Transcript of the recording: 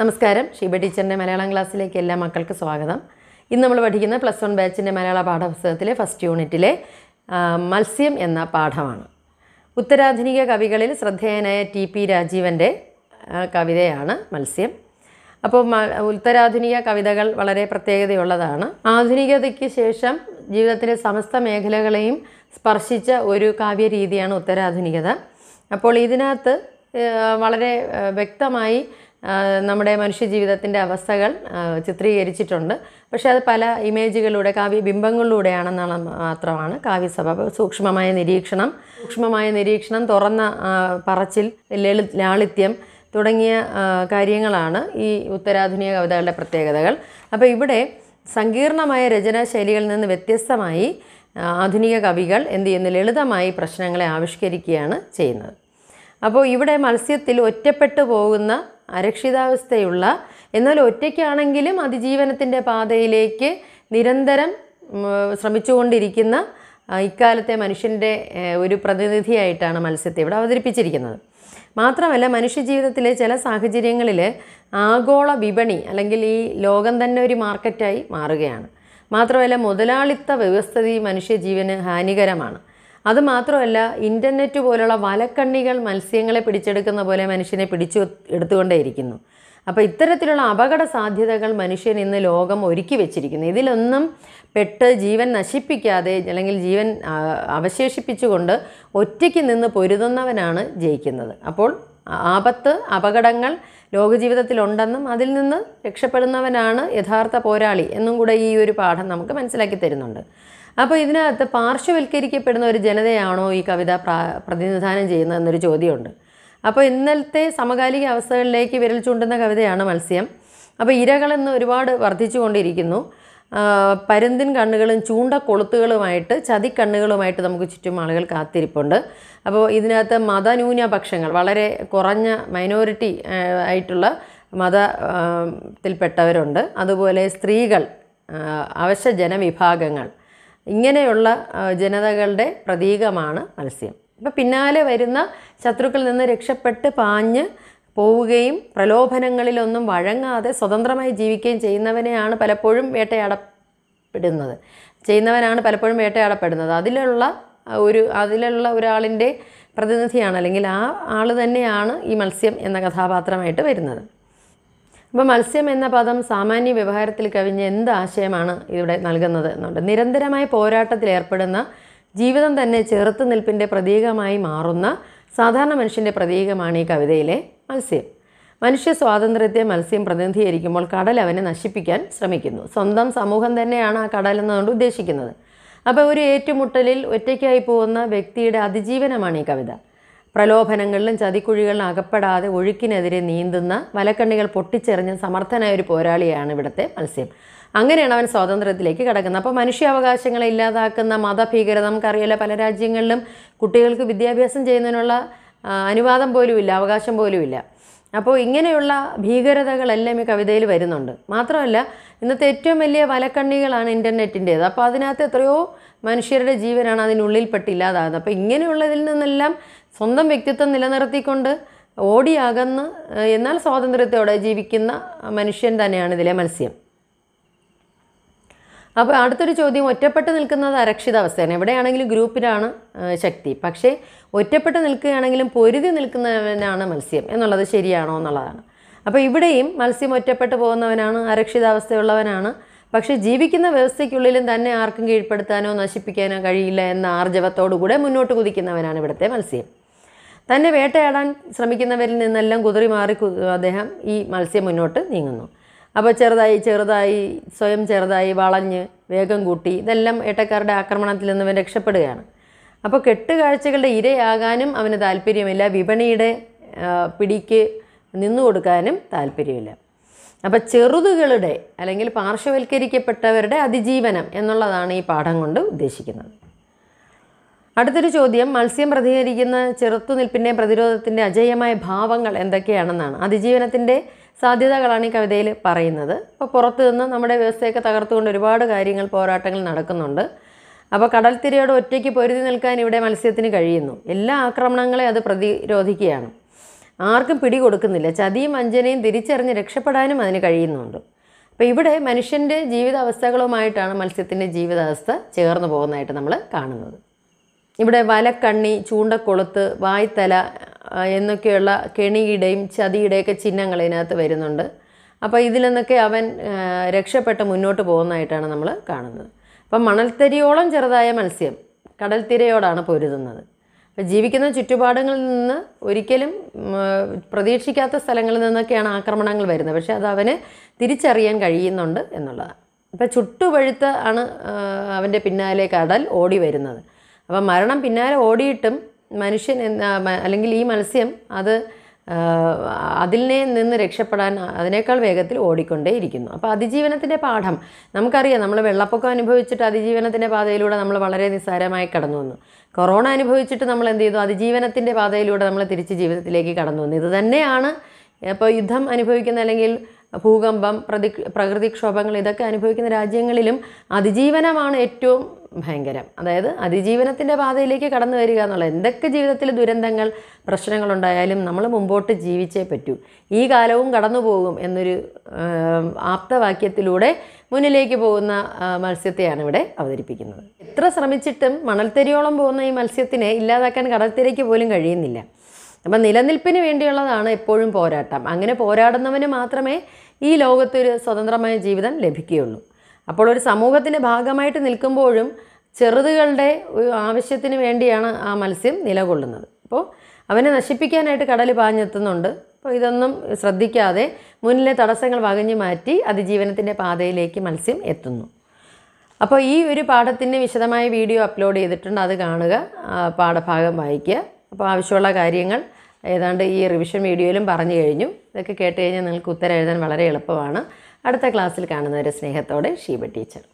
നമസ്കാരം ഷീബ ടീച്ചറിൻ്റെ മലയാളം ക്ലാസ്സിലേക്ക് എല്ലാ മക്കൾക്കും സ്വാഗതം ഇന്ന് നമ്മൾ പഠിക്കുന്ന പ്ലസ് വൺ ബാച്ചിൻ്റെ മലയാള പാഠപുസ്തകത്തിലെ ഫസ്റ്റ് യൂണിറ്റിലെ മത്സ്യം എന്ന പാഠമാണ് ഉത്തരാധുനിക കവികളിൽ ശ്രദ്ധേയനായ ടി പി രാജീവൻ്റെ കവിതയാണ് മത്സ്യം അപ്പോൾ ഉത്തരാധുനിക കവിതകൾ വളരെ പ്രത്യേകതയുള്ളതാണ് ആധുനികതയ്ക്ക് ശേഷം ജീവിതത്തിലെ സമസ്ത മേഖലകളെയും സ്പർശിച്ച ഒരു കാവ്യരീതിയാണ് ഉത്തരാധുനികത അപ്പോൾ ഇതിനകത്ത് വളരെ വ്യക്തമായി നമ്മുടെ മനുഷ്യജീവിതത്തിൻ്റെ അവസ്ഥകൾ ചിത്രീകരിച്ചിട്ടുണ്ട് പക്ഷേ അത് പല ഇമേജുകളിലൂടെ കാവ്യ ബിംബങ്ങളിലൂടെയാണെന്നാണ് മാത്രമാണ് കാവ്യസഭ സൂക്ഷ്മമായ നിരീക്ഷണം സൂക്ഷ്മമായ നിരീക്ഷണം തുറന്ന പറച്ചിൽ ലളി ലാളിത്യം തുടങ്ങിയ കാര്യങ്ങളാണ് ഈ ഉത്തരാധുനിക കവിതകളുടെ പ്രത്യേകതകൾ അപ്പോൾ ഇവിടെ സങ്കീർണമായ രചനാശൈലികളിൽ നിന്ന് വ്യത്യസ്തമായി ആധുനിക കവികൾ എന്ത് ചെയ്യുന്നു ലളിതമായി പ്രശ്നങ്ങളെ ആവിഷ്കരിക്കുകയാണ് ചെയ്യുന്നത് അപ്പോൾ ഇവിടെ മത്സ്യത്തിൽ ഒറ്റപ്പെട്ടു പോകുന്ന അരക്ഷിതാവസ്ഥയുള്ള എന്നാൽ ഒറ്റയ്ക്കാണെങ്കിലും അതിജീവനത്തിൻ്റെ പാതയിലേക്ക് നിരന്തരം ശ്രമിച്ചുകൊണ്ടിരിക്കുന്ന ഇക്കാലത്തെ മനുഷ്യൻ്റെ ഒരു പ്രതിനിധിയായിട്ടാണ് മത്സ്യത്തെ ഇവിടെ അവതരിപ്പിച്ചിരിക്കുന്നത് മാത്രമല്ല മനുഷ്യജീവിതത്തിലെ ചില സാഹചര്യങ്ങളിൽ ആഗോള വിപണി അല്ലെങ്കിൽ ഈ ലോകം തന്നെ ഒരു മാർക്കറ്റായി മാറുകയാണ് മാത്രമല്ല മുതലാളിത്ത വ്യവസ്ഥിതി മനുഷ്യജീവന് ഹാനികരമാണ് അതുമാത്രമല്ല ഇൻ്റർനെറ്റ് പോലുള്ള വലക്കണ്ണികൾ മത്സ്യങ്ങളെ പിടിച്ചെടുക്കുന്ന പോലെ മനുഷ്യനെ പിടിച്ചു എടുത്തുകൊണ്ടേയിരിക്കുന്നു അപ്പോൾ ഇത്തരത്തിലുള്ള അപകട സാധ്യതകൾ മനുഷ്യൻ ഇന്ന് ലോകം ഒരുക്കി വെച്ചിരിക്കുന്നു ഇതിലൊന്നും പെട്ട് ജീവൻ നശിപ്പിക്കാതെ അല്ലെങ്കിൽ ജീവൻ അവശേഷിപ്പിച്ചുകൊണ്ട് ഒറ്റയ്ക്ക് നിന്ന് പൊരുതുന്നവനാണ് ജയിക്കുന്നത് അപ്പോൾ ആപത്ത് അപകടങ്ങൾ ലോകജീവിതത്തിലുണ്ടെന്നും അതിൽ നിന്ന് രക്ഷപ്പെടുന്നവനാണ് യഥാർത്ഥ പോരാളി എന്നും കൂടെ ഈ ഒരു പാഠം നമുക്ക് മനസ്സിലാക്കി തരുന്നുണ്ട് അപ്പോൾ ഇതിനകത്ത് പാർശ്വവൽക്കരിക്കപ്പെടുന്ന ഒരു ജനതയാണോ ഈ കവിത പ്രതിനിധാനം ചെയ്യുന്നത് എന്നൊരു ചോദ്യമുണ്ട് അപ്പോൾ ഇന്നലത്തെ സമകാലിക അവസ്ഥകളിലേക്ക് വിരൽ ചൂണ്ടുന്ന കവിതയാണ് മത്സ്യം അപ്പോൾ ഇരകളെന്ന് ഒരുപാട് വർദ്ധിച്ചുകൊണ്ടിരിക്കുന്നു പരുന്തിൻ കണ്ണുകളും ചൂണ്ട കൊളുത്തുകളുമായിട്ട് ചതിക്കണ്ണുകളുമായിട്ട് നമുക്ക് ചുറ്റും ആളുകൾ കാത്തിരിപ്പുണ്ട് അപ്പോൾ ഇതിനകത്ത് മതന്യൂനപക്ഷങ്ങൾ വളരെ കുറഞ്ഞ മൈനോറിറ്റി ആയിട്ടുള്ള മതത്തിൽപ്പെട്ടവരുണ്ട് അതുപോലെ സ്ത്രീകൾ അവശ ജനവിഭാഗങ്ങൾ ഇങ്ങനെയുള്ള ജനതകളുടെ പ്രതീകമാണ് മത്സ്യം ഇപ്പം പിന്നാലെ വരുന്ന ശത്രുക്കളിൽ നിന്ന് രക്ഷപ്പെട്ട് പാഞ്ഞ് പോവുകയും പ്രലോഭനങ്ങളിലൊന്നും വഴങ്ങാതെ സ്വതന്ത്രമായി ജീവിക്കുകയും ചെയ്യുന്നവനെയാണ് പലപ്പോഴും വേട്ടയാടപ്പെടുന്നത് ചെയ്യുന്നവനാണ് പലപ്പോഴും വേട്ടയാടപ്പെടുന്നത് അതിലുള്ള ഒരു അതിലുള്ള ഒരാളിൻ്റെ പ്രതിനിധിയാണ് അല്ലെങ്കിൽ ആ ആൾ തന്നെയാണ് ഈ മത്സ്യം എന്ന കഥാപാത്രമായിട്ട് വരുന്നത് ഇപ്പോൾ മത്സ്യം എന്ന പദം സാമാന്യ വ്യവഹാരത്തിൽ കവിഞ്ഞ എന്ത് ആശയമാണ് ഇവിടെ നൽകുന്നത് എന്നുണ്ട് നിരന്തരമായ പോരാട്ടത്തിൽ ഏർപ്പെടുന്ന ജീവിതം തന്നെ ചെറുത്തു നിൽപ്പിൻ്റെ പ്രതീകമായി മാറുന്ന സാധാരണ മനുഷ്യൻ്റെ പ്രതീകമാണ് ഈ കവിതയിലെ മത്സ്യം മനുഷ്യ സ്വാതന്ത്ര്യത്തെ മത്സ്യം പ്രതിനിധീകരിക്കുമ്പോൾ കടൽ അവനെ നശിപ്പിക്കാൻ ശ്രമിക്കുന്നു സ്വന്തം സമൂഹം തന്നെയാണ് ആ കടൽ എന്നതുകൊണ്ട് ഉദ്ദേശിക്കുന്നത് അപ്പോൾ ഒരു ഏറ്റുമുട്ടലിൽ ഒറ്റയ്ക്കായി പോകുന്ന വ്യക്തിയുടെ അതിജീവനമാണ് ഈ കവിത പ്രലോഭനങ്ങളിലും ചതിക്കുഴികളിലും അകപ്പെടാതെ ഒഴുക്കിനെതിരെ നീന്തുന്ന വലക്കണ്ണികൾ പൊട്ടിച്ചെറിഞ്ഞ സമർത്ഥനായ ഒരു പോരാളിയാണ് ഇവിടുത്തെ മത്സ്യം അങ്ങനെയാണ് അവൻ സ്വാതന്ത്ര്യത്തിലേക്ക് കിടക്കുന്നത് അപ്പോൾ മനുഷ്യാവകാശങ്ങളെ ഇല്ലാതാക്കുന്ന മതഭീകരത നമുക്കറിയില്ല പല രാജ്യങ്ങളിലും കുട്ടികൾക്ക് വിദ്യാഭ്യാസം ചെയ്യുന്നതിനുള്ള അനുവാദം പോലുമില്ല അവകാശം പോലുമില്ല അപ്പോൾ ഇങ്ങനെയുള്ള ഭീകരതകളെല്ലാം ഈ കവിതയിൽ വരുന്നുണ്ട് മാത്രമല്ല ഇന്നത്തെ ഏറ്റവും വലിയ വലക്കണ്ണികളാണ് ഇൻ്റർനെറ്റിൻ്റേത് അപ്പോൾ അതിനകത്ത് എത്രയോ മനുഷ്യരുടെ ജീവനാണ് അതിനുള്ളിൽ പെട്ടില്ലാതാകുന്നത് അപ്പോൾ ഇങ്ങനെയുള്ളതിൽ നിന്നെല്ലാം സ്വന്തം വ്യക്തിത്വം നിലനിർത്തിക്കൊണ്ട് ഓടിയാകുന്ന എന്നാൽ സ്വാതന്ത്ര്യത്തോടെ ജീവിക്കുന്ന മനുഷ്യൻ തന്നെയാണ് ഇതിലെ മത്സ്യം അപ്പോൾ അടുത്തൊരു ചോദ്യം ഒറ്റപ്പെട്ട് നിൽക്കുന്നത് അരക്ഷിതാവസ്ഥയാണ് എവിടെയാണെങ്കിലും ഗ്രൂപ്പിലാണ് ശക്തി പക്ഷേ ഒറ്റപ്പെട്ട് നിൽക്കുകയാണെങ്കിലും പൊരുതി നിൽക്കുന്നവനാണ് മത്സ്യം എന്നുള്ളത് ശരിയാണോ എന്നുള്ളതാണ് അപ്പോൾ ഇവിടെയും മത്സ്യം ഒറ്റപ്പെട്ട് പോകുന്നവനാണ് അരക്ഷിതാവസ്ഥയുള്ളവനാണ് പക്ഷേ ജീവിക്കുന്ന വ്യവസ്ഥയ്ക്കുള്ളിലും തന്നെ ആർക്കും കീഴ്പ്പെടുത്താനോ നശിപ്പിക്കാനോ കഴിയില്ല എന്ന ആർജവത്തോടുകൂടെ മുന്നോട്ട് കുതിക്കുന്നവനാണ് ഇവിടുത്തെ മത്സ്യം തന്നെ വേട്ടയാടാൻ ശ്രമിക്കുന്നവരിൽ നിന്നെല്ലാം കുതിറി മാറി അദ്ദേഹം ഈ മത്സ്യം മുന്നോട്ട് നീങ്ങുന്നു അപ്പോൾ ചെറുതായി ചെറുതായി സ്വയം ചെറുതായി വളഞ്ഞ് വേഗം കൂട്ടി ഇതെല്ലാം ഏട്ടക്കാരുടെ ആക്രമണത്തിൽ നിന്ന് അവൻ രക്ഷപ്പെടുകയാണ് അപ്പോൾ കെട്ടുകാഴ്ചകളുടെ ഇരയാകാനും അവന് താല്പര്യമില്ല വിപണിയുടെ പിടിക്ക് നിന്നു കൊടുക്കാനും താല്പര്യമില്ല അപ്പോൾ ചെറുതുകളുടെ അല്ലെങ്കിൽ പാർശ്വവൽക്കരിക്കപ്പെട്ടവരുടെ അതിജീവനം എന്നുള്ളതാണ് ഈ പാഠം കൊണ്ട് ഉദ്ദേശിക്കുന്നത് അടുത്തൊരു ചോദ്യം മത്സ്യം പ്രതികരിക്കുന്ന ചെറുത്തുനിൽപ്പിൻ്റെ പ്രതിരോധത്തിൻ്റെ അജയമായ ഭാവങ്ങൾ എന്തൊക്കെയാണെന്നാണ് അതിജീവനത്തിൻ്റെ സാധ്യതകളാണ് ഈ കവിതയിൽ പറയുന്നത് അപ്പോൾ പുറത്തു നിന്ന് നമ്മുടെ വ്യവസ്ഥയൊക്കെ തകർത്തുകൊണ്ട് ഒരുപാട് കാര്യങ്ങൾ പോരാട്ടങ്ങൾ നടക്കുന്നുണ്ട് അപ്പോൾ കടൽ ഒറ്റയ്ക്ക് പൊരുതി നിൽക്കാൻ ഇവിടെ മത്സ്യത്തിന് കഴിയുന്നു എല്ലാ ആക്രമണങ്ങളെ അത് പ്രതിരോധിക്കുകയാണ് ആർക്കും പിടികൊടുക്കുന്നില്ല ചതിയും വഞ്ചനയും തിരിച്ചറിഞ്ഞ് രക്ഷപ്പെടാനും അതിന് കഴിയുന്നുണ്ട് അപ്പോൾ ഇവിടെ മനുഷ്യൻ്റെ ജീവിതാവസ്ഥകളുമായിട്ടാണ് മത്സ്യത്തിൻ്റെ ജീവിതാവസ്ഥ ചേർന്ന് പോകുന്നതായിട്ട് നമ്മൾ കാണുന്നത് ഇവിടെ വലക്കണ്ണി ചൂണ്ടക്കൊളുത്ത് വായ്ത്തല എന്നൊക്കെയുള്ള കെണിയുടെയും ചതിയുടെയൊക്കെ ചിഹ്നങ്ങൾ ഇതിനകത്ത് വരുന്നുണ്ട് അപ്പോൾ ഇതിൽ നിന്നൊക്കെ അവൻ രക്ഷപ്പെട്ട് മുന്നോട്ട് പോകുന്നതായിട്ടാണ് നമ്മൾ കാണുന്നത് അപ്പം മണൽത്തരിയോളം ചെറുതായ മത്സ്യം കടൽത്തിരയോടാണ് പൊരുതുന്നത് അപ്പോൾ ജീവിക്കുന്ന ചുറ്റുപാടുകളിൽ നിന്ന് ഒരിക്കലും പ്രതീക്ഷിക്കാത്ത സ്ഥലങ്ങളിൽ നിന്നൊക്കെയാണ് ആക്രമണങ്ങൾ വരുന്നത് പക്ഷേ അത് അവന് തിരിച്ചറിയാൻ കഴിയുന്നുണ്ട് എന്നുള്ളതാണ് അപ്പോൾ ചുട്ടുപഴുത്ത് ആണ് അവൻ്റെ പിന്നാലെ കടൽ ഓടി വരുന്നത് അപ്പം മരണം പിന്നാലെ ഓടിയിട്ടും മനുഷ്യൻ അല്ലെങ്കിൽ ഈ മത്സ്യം അത് അതിൽ നിന്ന് രക്ഷപ്പെടാൻ അതിനേക്കാൾ വേഗത്തിൽ ഓടിക്കൊണ്ടേയിരിക്കുന്നു അപ്പോൾ അതിജീവനത്തിൻ്റെ പാഠം നമുക്കറിയാം നമ്മൾ വെള്ളപ്പൊക്കം അനുഭവിച്ചിട്ട് അതിജീവനത്തിൻ്റെ പാതയിലൂടെ നമ്മൾ വളരെ നിസ്സാരമായി കടന്നു വന്നു കൊറോണ അനുഭവിച്ചിട്ട് നമ്മൾ എന്ത് ചെയ്തു അതിജീവനത്തിൻ്റെ പാതയിലൂടെ നമ്മൾ തിരിച്ച് ജീവിതത്തിലേക്ക് കടന്നു വന്നു ഇത് തന്നെയാണ് ഇപ്പോൾ യുദ്ധം അനുഭവിക്കുന്ന അല്ലെങ്കിൽ ഭൂകമ്പം പ്രതി പ്രകൃതിക്ഷോഭങ്ങൾ ഇതൊക്കെ അനുഭവിക്കുന്ന രാജ്യങ്ങളിലും അതിജീവനമാണ് ഏറ്റവും ഭയങ്കരം അതായത് അതിജീവനത്തിൻ്റെ പാതയിലേക്ക് കടന്നു വരിക എന്നുള്ളത് എന്തൊക്കെ ജീവിതത്തിൽ ദുരന്തങ്ങൾ പ്രശ്നങ്ങളുണ്ടായാലും നമ്മൾ മുമ്പോട്ട് ജീവിച്ചേ പറ്റൂ ഈ കാലവും കടന്നു പോകും എന്നൊരു ആപ്തവാക്യത്തിലൂടെ മുന്നിലേക്ക് പോകുന്ന മത്സ്യത്തെയാണ് ഇവിടെ അവതരിപ്പിക്കുന്നത് എത്ര ശ്രമിച്ചിട്ടും മണൽത്തരിയോളം പോകുന്ന ഈ മത്സ്യത്തിനെ ഇല്ലാതാക്കാൻ കടൽത്തിരയ്ക്ക് പോലും കഴിയുന്നില്ല അപ്പം നിലനിൽപ്പിന് വേണ്ടിയുള്ളതാണ് എപ്പോഴും പോരാട്ടം അങ്ങനെ പോരാടുന്നവന് മാത്രമേ ഈ ലോകത്തൊരു സ്വതന്ത്രമായ ജീവിതം ലഭിക്കുകയുള്ളൂ അപ്പോൾ ഒരു സമൂഹത്തിൻ്റെ ഭാഗമായിട്ട് നിൽക്കുമ്പോഴും ചെറുതുകളുടെ ആവശ്യത്തിന് വേണ്ടിയാണ് ആ മത്സ്യം നിലകൊള്ളുന്നത് അപ്പോൾ അവനെ നശിപ്പിക്കാനായിട്ട് കടൽ പാഞ്ഞെത്തുന്നുണ്ട് അപ്പോൾ ഇതൊന്നും ശ്രദ്ധിക്കാതെ മുന്നിലെ തടസ്സങ്ങൾ വകഞ്ഞു മാറ്റി അതിജീവനത്തിൻ്റെ പാതയിലേക്ക് മത്സ്യം എത്തുന്നു അപ്പോൾ ഈ ഒരു പാഠത്തിൻ്റെ വിശദമായ വീഡിയോ അപ്ലോഡ് ചെയ്തിട്ടുണ്ട് അത് കാണുക പാഠഭാഗം വായിക്കുക അപ്പോൾ ആവശ്യമുള്ള കാര്യങ്ങൾ ഏതാണ്ട് ഈ റിവിഷൻ വീഡിയോയിലും പറഞ്ഞു കഴിഞ്ഞു ഇതൊക്കെ കേട്ട് കഴിഞ്ഞാൽ നിങ്ങൾക്ക് ഉത്തരം എഴുതാൻ വളരെ എളുപ്പമാണ് അടുത്ത ക്ലാസ്സിൽ കാണുന്നവരെ സ്നേഹത്തോടെ ഷീബ ടീച്ചർ